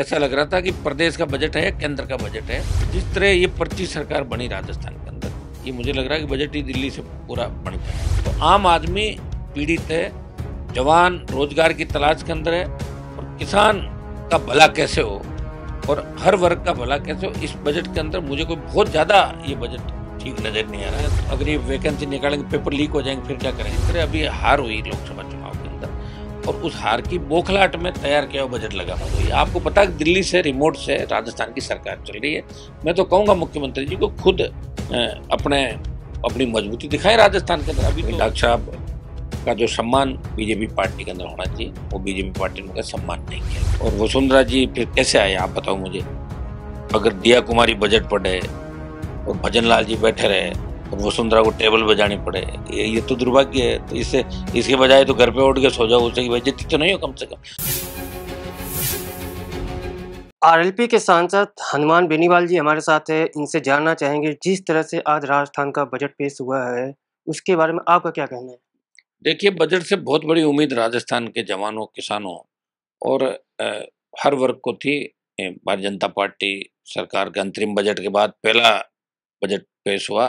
ऐसा लग रहा था कि प्रदेश का बजट है केंद्र का बजट है जिस तरह ये पर्ची सरकार बनी राजस्थान के अंदर ये मुझे लग रहा है कि बजट ही दिल्ली से पूरा बन गया तो आम आदमी पीड़ित है जवान रोजगार की तलाश के अंदर है और किसान का भला कैसे हो और हर वर्ग का भला कैसे हो इस बजट के अंदर मुझे कोई बहुत ज़्यादा ये बजट ठीक नज़र नहीं आ रहा है तो अगर ये वैकेंसी निकालेंगे पेपर लीक हो जाएंगे फिर क्या करेंगे अरे अभी हार हुई लोकसभा चुनाव और उस हार की बोखलाट में तैयार किया हुआ बजट लगा हुआ है तो आपको पता है दिल्ली से रिमोट से राजस्थान की सरकार चल रही है मैं तो कहूँगा मुख्यमंत्री जी को खुद अपने अपनी मजबूती दिखाए राजस्थान के अंदर अभी तो डॉक्टर साहब का जो सम्मान बीजेपी पार्टी के अंदर होना चाहिए वो बीजेपी पार्टी ने सम्मान नहीं किया और वसुंधरा जी फिर कैसे आए आप बताओ मुझे अगर दिया कुमारी बजट पढ़े और भजन लाल जी बैठे रहे वसुंधरा को टेबल बजानी पड़े ये ये तो दुर्भाग्य है तो इससे इसके बजाय तो घर पे उठ के सो जाओ उससे बेजती तो नहीं हो कम से कम आरएलपी के सांसद हनुमान बेनीवाल जी हमारे साथ है इनसे जानना चाहेंगे जिस तरह से आज राजस्थान का बजट पेश हुआ है उसके बारे में आपका क्या कहना है देखिए बजट से बहुत बड़ी उम्मीद राजस्थान के जवानों किसानों और हर वर्ग को थी भारतीय जनता पार्टी सरकार के अंतरिम बजट के बाद पहला बजट पेश हुआ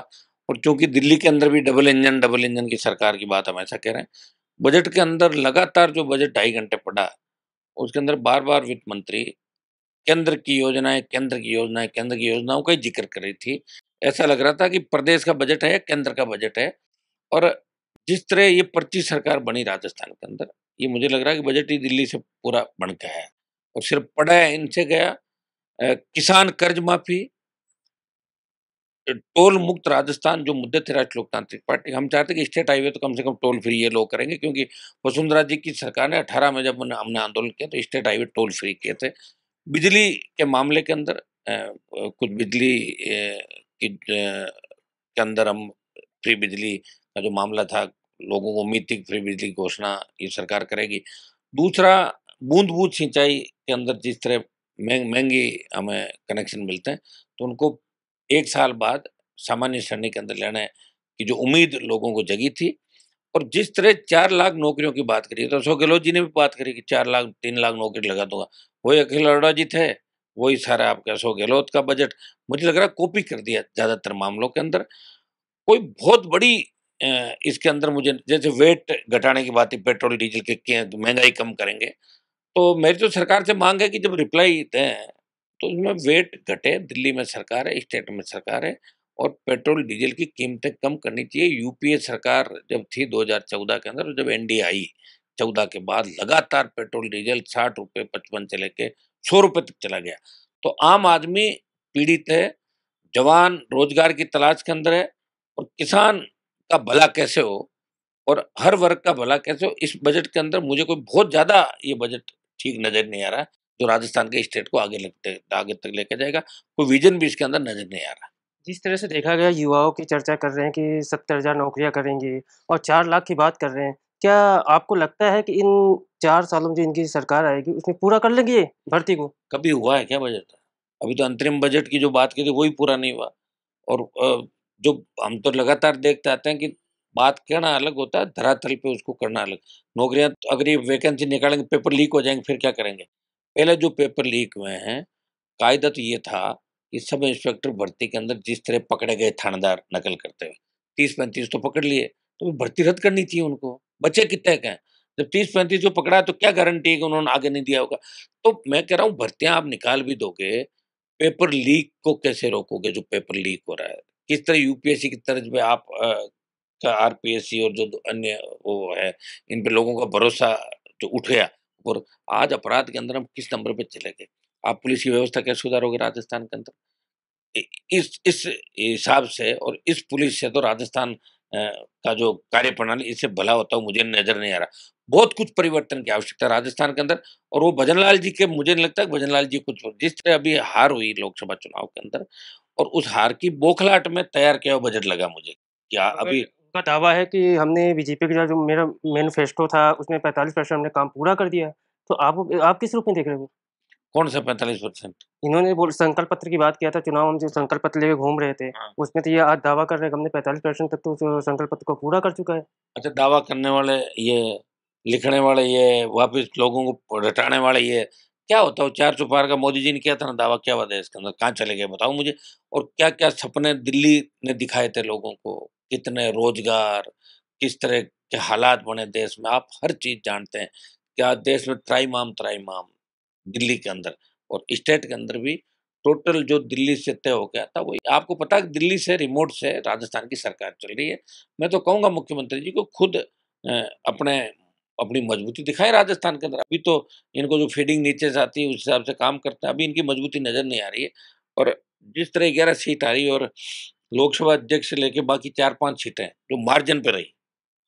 और चूंकि दिल्ली के अंदर भी डबल इंजन डबल इंजन की सरकार की बात हम ऐसा कह रहे हैं बजट के अंदर लगातार जो बजट ढाई घंटे पड़ा उसके अंदर बार बार वित्त मंत्री केंद्र की योजनाएं केंद्र की योजनाएं केंद्र की योजनाओं का ही जिक्र कर रही थी ऐसा लग रहा था कि प्रदेश का बजट है केंद्र का बजट है और जिस तरह ये पर्ची सरकार बनी राजस्थान के अंदर ये मुझे लग रहा है कि बजट ही दिल्ली से पूरा बन गया है और सिर्फ पढ़ा है इनसे गया किसान कर्ज माफी टोल मुक्त राजस्थान जो मुद्दे थे राष्ट्रीय लोकतांत्रिक पार्टी हम चाहते कि स्टेट हाईवे तो कम से कम टोल फ्री ये लोग करेंगे क्योंकि वसुंधरा जी की सरकार ने अठारह में जब हमने आंदोलन किया तो स्टेट हाईवे टोल फ्री किए थे बिजली के मामले के अंदर कुछ बिजली की के अंदर हम फ्री बिजली का जो मामला था लोगों को उम्मीद थी फ्री बिजली की घोषणा ये सरकार करेगी दूसरा बूंद बूंद सिंचाई के अंदर जिस तरह महंगी हमें कनेक्शन मिलते हैं तो उनको एक साल बाद सामान्य श्रेणी के अंदर लेना है कि जो उम्मीद लोगों को जगी थी और जिस तरह चार लाख नौकरियों की बात करी तो अशोक गहलोत जी ने भी बात करी कि चार लाख तीन लाख नौकरी लगा दूंगा वही अखिल अरोड़ा जी थे वही सारा आपके अशोक गहलोत का बजट मुझे लग रहा है कॉपी कर दिया ज़्यादातर मामलों के अंदर कोई बहुत बड़ी इसके अंदर मुझे जैसे वेट घटाने की बात है पेट्रोल डीजल के महंगाई कम करेंगे तो मेरी तो सरकार से मांग है कि जब रिप्लाई दें तो उसमें वेट घटे दिल्ली में सरकार है स्टेट में सरकार है और पेट्रोल डीजल की कीमतें कम करनी चाहिए यूपीए सरकार जब थी 2014 के अंदर जब एनडी आई चौदह के बाद लगातार पेट्रोल डीजल साठ रुपये पचपन से लेके सौ रुपये तक चला गया तो आम आदमी पीड़ित है जवान रोजगार की तलाश के अंदर है और किसान का भला कैसे हो और हर वर्ग का भला कैसे हो इस बजट के अंदर मुझे कोई बहुत ज़्यादा ये बजट ठीक नज़र नहीं आ रहा जो राजस्थान के स्टेट को आगे लगते आगे तक लेके जाएगा कोई विजन भी इसके अंदर नजर नहीं आ रहा जिस तरह से देखा गया युवाओं की चर्चा कर रहे हैं कि सत्तर हज़ार नौकरियाँ करेंगे और चार लाख की बात कर रहे हैं क्या आपको लगता है कि इन चार सालों में जो इनकी सरकार आएगी उसमें पूरा कर लेंगे भर्ती को कभी हुआ है क्या बजट अभी तो अंतरिम बजट की जो बात की थी वही पूरा नहीं हुआ और जो हम तो लगातार देखते आते हैं कि बात करना अलग होता है धरातल पे उसको करना अलग नौकरियां तो अगर ये वैकेंसी निकालेंगे पेपर लीक हो जाएंगे फिर क्या करेंगे पहले जो पेपर लीक हुए हैं कायदा तो ये था कि सब इंस्पेक्टर भर्ती के अंदर जिस तरह पकड़े गए थानेदार नकल करते हुए तीस पैंतीस तो पकड़ लिए तो भर्ती रद्द करनी चाहिए उनको बच्चे कितने के हैं जब तीस पैंतीस जो पकड़ा तो क्या गारंटी है कि उन्होंने आगे नहीं दिया होगा तो मैं कह रहा हूँ भर्तियां आप निकाल भी दोगे पेपर लीक को कैसे रोकोगे जो पेपर लीक हो रहा है किस तरह यूपीएससी की तर्ज पे आप आरपीएससी और जो अन्य वो है इन पे लोगों का भरोसा जो उठ गया और आज अपराध के अंदर हम किस नंबर पर चले गए आप पुलिस की व्यवस्था कैसे सुधारोगे राजस्थान के अंदर इस इस हिसाब से और इस पुलिस से तो राजस्थान का जो कार्य प्रणाली इससे भला होता हुआ मुझे नजर नहीं आ रहा बहुत कुछ परिवर्तन की आवश्यकता राजस्थान के अंदर और वो भजनलाल जी के मुझे नहीं लगता भजनलाल जी कुछ जिस तरह अभी हार हुई लोकसभा चुनाव के अंदर और उस हार की बोखलाट में तैयार किया हुआ बजट लगा मुझे क्या अभी का दावा है कि हमने बीजेपी का जो मेरा मैनिफेस्टो था उसमें पैंतालीस परसेंट हमने काम पूरा कर दिया तो आप आप किस रूप में देख रहे हो कौन सा पैंतालीस परसेंट इन्होंने बोल संकल्प पत्र की बात किया था चुनाव हम जो संकल्प पत्र लेके घूम रहे थे हाँ। उसमें तो ये आज दावा कर रहे हैं हमने पैंतालीस परसेंट तक तो संकल्प पत्र को पूरा कर चुका है अच्छा दावा करने वाले ये लिखने वाले ये वापिस लोगों को रटाने वाले ये क्या होता है चार चौपार का मोदी जी ने किया था ना दावा क्या हुआ था इसके अंदर कहाँ चले गए बताओ मुझे और क्या क्या सपने दिल्ली ने दिखाए थे लोगों को कितने रोजगार किस तरह के हालात बने देश में आप हर चीज़ जानते हैं क्या देश में त्राईमाम त्राईमाम दिल्ली के अंदर और स्टेट के अंदर भी टोटल जो दिल्ली से तय हो गया था वो आपको पता है दिल्ली से रिमोट से राजस्थान की सरकार चल रही है मैं तो कहूँगा मुख्यमंत्री जी को खुद अपने अपनी मजबूती दिखाए राजस्थान के अंदर अभी तो इनको जो फीडिंग नीचे से आती है उस हिसाब से काम करते हैं अभी इनकी मजबूती नज़र नहीं आ रही है और जिस तरह ग्यारह सीट आ रही है और लोकसभा अध्यक्ष से लेके बाकी चार पांच सीटें जो मार्जिन पे रही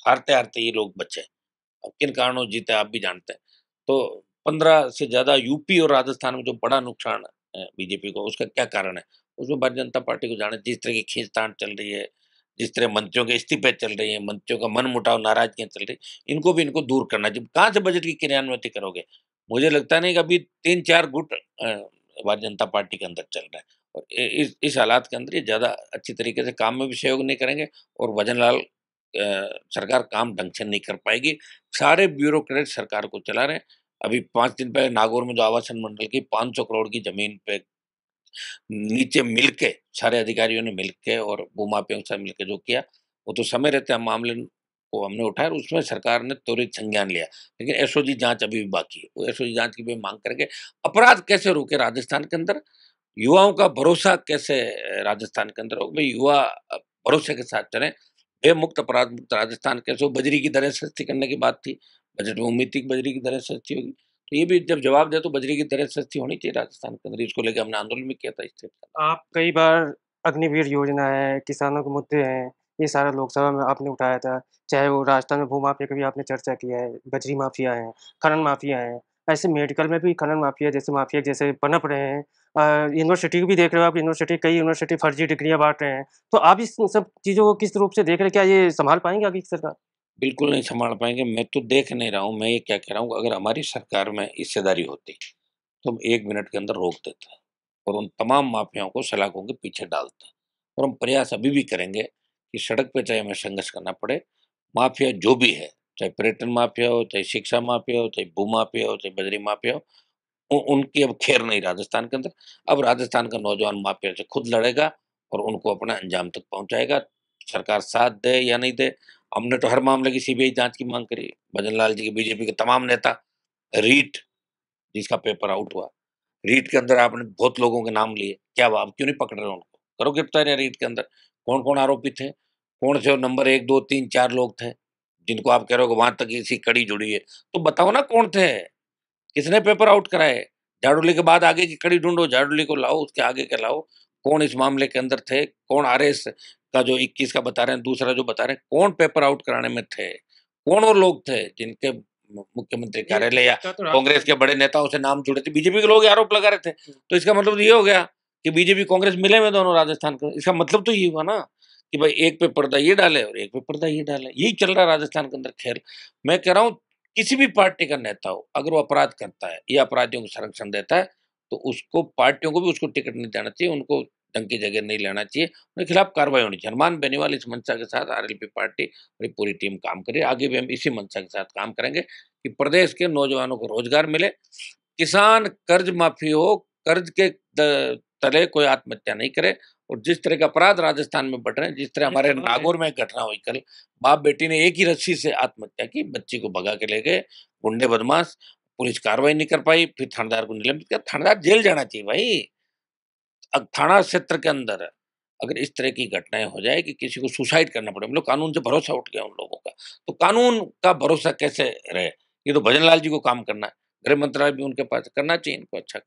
हारते हारते ये लोग बचे अब किन कारणों जीते आप भी जानते हैं तो पंद्रह से ज़्यादा यूपी और राजस्थान में जो बड़ा नुकसान है बीजेपी को उसका क्या कारण है उसमें भारतीय जनता पार्टी को जाने जिस तरह की खींचतान चल रही है जिस तरह मंत्रियों के इस्तीफे चल रही हैं मंत्रियों का मन मुटाव नाराजगियाँ चल रही इनको भी इनको दूर करना जब कहाँ से बजट की क्रियान्वयन करोगे मुझे लगता नहीं कि अभी तीन चार गुट भारतीय जनता पार्टी के अंदर चल रहा है और इस इस हालात के अंदर ये ज़्यादा अच्छी तरीके से काम में भी सहयोग नहीं करेंगे और लाल सरकार काम ढंग से नहीं कर पाएगी सारे ब्यूरोक्रेट सरकार को चला रहे हैं अभी पाँच दिन पहले नागौर में जो आवासन मंडल की पाँच सौ करोड़ की जमीन पे नीचे मिल के सारे अधिकारियों ने मिल के और भूमापियों के साथ मिलकर जो किया वो तो समय रहते हैं मामले को हमने उठाया उसमें सरकार ने त्वरित संज्ञान लिया लेकिन एसओजी जांच अभी भी बाकी है वो एसओजी जांच की भी मांग करके अपराध कैसे रुके राजस्थान के अंदर युवाओं का भरोसा कैसे राजस्थान के अंदर हो भाई युवा भरोसे के साथ चलें बेमुक्त अपराध मुक्त राजस्थान कैसे हो बजरी की दरें सस्ती करने की बात थी बजट में उम्मीद थी कि बजरी की दरें सस्ती होगी तो ये भी जब जवाब दे तो बजरी की दरें सस्ती होनी चाहिए राजस्थान के अंदर इसको लेकर हमने आंदोलन भी किया था इस आप कई बार अग्निवीर योजना है किसानों के मुद्दे हैं ये सारा लोकसभा में आपने उठाया था चाहे वो राजस्थान में भूमाफिया का भी आपने चर्चा किया है बजरी माफिया है खनन माफिया है ऐसे मेडिकल में भी खनन माफिया जैसे माफिया जैसे पनप रहे हैं यूनिवर्सिटी भी देख रहे हो आप यूनिवर्सिटी कई यूनिवर्सिटी फर्जी डिग्रियाँ बांट रहे हैं तो आप इस सब चीज़ों को किस रूप से देख रहे हैं क्या ये संभाल पाएंगे आगे की सरकार बिल्कुल नहीं संभाल पाएंगे मैं तो देख नहीं रहा हूँ मैं ये क्या कह रहा हूँ अगर हमारी सरकार में हिस्सेदारी होती तो हम एक मिनट के अंदर रोक देते हैं और उन तमाम माफियाओं को सलाखों के पीछे डालते हैं और हम प्रयास अभी भी करेंगे कि सड़क पर चाहे हमें संघर्ष करना पड़े माफिया जो भी है चाहे पर्यटन माफिया हो चाहे शिक्षा माफिया हो चाहे भू माफिया हो चाहे बजरी माफिया हो उ, उनकी अब खेर नहीं राजस्थान के अंदर अब राजस्थान का नौजवान माफिया से खुद लड़ेगा और उनको अपना अंजाम तक पहुंचाएगा सरकार साथ दे या नहीं दे हमने तो हर मामले की सीबीआई जांच की मांग करी भजन लाल जी के बीजेपी के तमाम नेता रीट जिसका पेपर आउट हुआ रीट के अंदर आपने बहुत लोगों के नाम लिए क्या आप क्यों नहीं पकड़ रहे उनको करो गिरफ्तार रीट के अंदर कौन कौन आरोपी थे कौन से नंबर एक दो तीन चार लोग थे जिनको आप कह रहे हो वहां तक इसी कड़ी जुड़ी है तो बताओ ना कौन थे किसने पेपर आउट कराए झाड़ूली के बाद आगे की कड़ी ढूंढो झाड़ूली को लाओ उसके आगे के लाओ कौन इस मामले के अंदर थे कौन आर का जो इक्कीस का बता रहे हैं दूसरा जो बता रहे हैं कौन पेपर आउट कराने में थे कौन वो लोग थे जिनके मुख्यमंत्री कार्यालय या तो कांग्रेस के बड़े नेताओं से नाम जुड़े थे बीजेपी के लोग आरोप लगा रहे थे हम्म। तो इसका मतलब ये हो गया कि बीजेपी कांग्रेस मिले में दोनों राजस्थान के इसका मतलब तो यही हुआ ना कि भाई एक पे पर्दा ये डाले और एक पे पर्दा ये डाले यही चल रहा है राजस्थान के अंदर खैर मैं कह रहा हूँ किसी भी पार्टी का नेता हो अगर वो अपराध करता है या अपराधियों को संरक्षण देता है तो उसको पार्टियों को भी उसको टिकट नहीं देना चाहिए उनको ढंग की जगह नहीं लेना चाहिए उनके खिलाफ कार्रवाई होनी चाहिए हनुमान बेनीवाल इस मंशा के साथ आर पार्टी और पूरी टीम काम करे आगे भी हम इसी मंशा के साथ काम करेंगे कि प्रदेश के नौजवानों को रोजगार मिले किसान कर्ज माफी हो कर्ज के तले कोई आत्महत्या नहीं करे और जिस तरह के अपराध राजस्थान में बढ़ रहे हैं जिस तरह हमारे हाँ नागौर में घटना हुई कल बाप बेटी ने एक ही रस्सी से आत्महत्या की बच्ची को भगा के ले गए गुंडे बदमाश पुलिस कार्रवाई नहीं कर पाई फिर थानेदार को निलंबित किया थानेदार जेल जाना चाहिए भाई थाना क्षेत्र के अंदर अगर इस तरह की घटनाएं हो जाए कि किसी को सुसाइड करना पड़े हम लोग कानून से भरोसा उठ गया उन लोगों का तो कानून का भरोसा कैसे रहे ये तो भजन लाल जी को काम करना है गृह मंत्रालय भी उनके पास करना चाहिए इनको अच्छा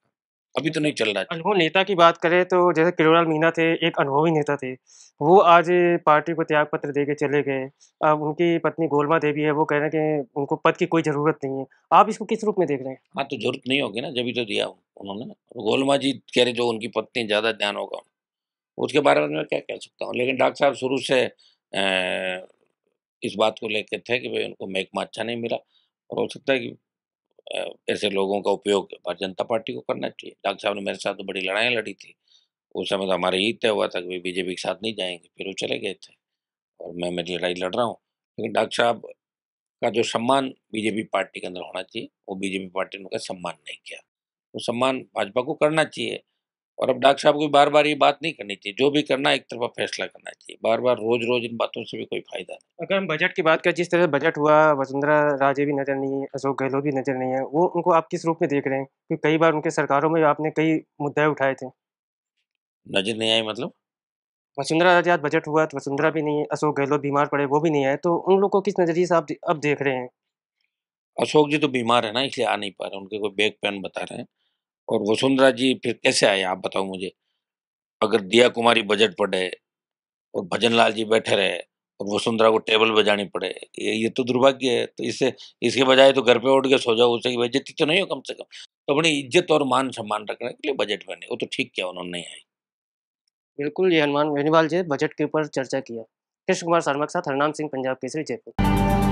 अभी तो नहीं चल रहा है अनुभव नेता की बात करें तो जैसे किरोलाल मीना थे एक अनुभवी नेता थे वो आज पार्टी को त्याग पत्र दे के चले गए अब उनकी पत्नी गोलमा देवी है वो कह रहे हैं कि उनको पद की कोई ज़रूरत नहीं है आप इसको किस रूप में देख रहे हैं हाँ तो जरूरत नहीं होगी ना जब तो दिया उन्होंने गोलमा जी कह रहे जो उनकी पत्नी ज़्यादा ध्यान होगा उसके बारे में क्या कह सकता हूँ लेकिन डॉक्टर साहब शुरू से इस बात को लेकर थे कि भाई उनको महकमा अच्छा नहीं मिला और हो सकता है कि ऐसे लोगों का उपयोग भारतीय जनता पार्टी को करना चाहिए डॉक्टर साहब ने मेरे साथ तो बड़ी लड़ाई लड़ी थी उस समय तो हमारे ही तय हुआ था कि बीजेपी के साथ नहीं जाएंगे फिर वो चले गए थे और मैं मेरी लड़ाई लड़ रहा हूँ लेकिन डॉक्टर साहब का जो सम्मान बीजेपी पार्टी के अंदर होना चाहिए वो बीजेपी पार्टी ने उनका सम्मान नहीं किया वो सम्मान भाजपा को करना चाहिए और अब डॉक्टर साहब को बार बार ये बात नहीं करनी चाहिए जो भी करना एक तरफा फैसला करना चाहिए बार बार रोज रोज इन बातों से भी कोई फायदा नहीं अगर हम बजट की बात करें जिस तरह बजट हुआ वसुंधरा राजे भी नजर नहीं है अशोक गहलोत भी नजर नहीं है वो उनको आप किस रूप में देख रहे हैं क्योंकि कई बार उनके सरकारों में आपने कई मुद्दे उठाए थे नजर नहीं आए मतलब वसुंधरा राजे आज बजट हुआ तो वसुंधरा भी नहीं है अशोक गहलोत बीमार पड़े वो भी नहीं आए तो उन लोग को किस नज़रिए से आप अब देख रहे हैं अशोक जी तो बीमार है ना इसलिए आ नहीं पा रहे उनके कोई बैक पेन बता रहे हैं और वसुंधरा जी फिर कैसे आए आप बताओ मुझे अगर दिया कुमारी बजट पड़े और भजन लाल जी बैठे रहे और वसुंधरा को टेबल बजानी पड़े ये ये तो दुर्भाग्य है तो इससे इसके बजाय तो घर पे उठ के सो जाओ की बेइज्जती तो नहीं हो कम से कम तो अपनी इज्जत और मान सम्मान रखने के लिए बजट में नहीं वो तो ठीक किया उन्होंने नहीं आई बिल्कुल ये हनुमान बेनीवाल जी बजट के ऊपर चर्चा किया कृष्ण कुमार शर्मा के साथ हरनाम सिंह पंजाब केसरी जयपुर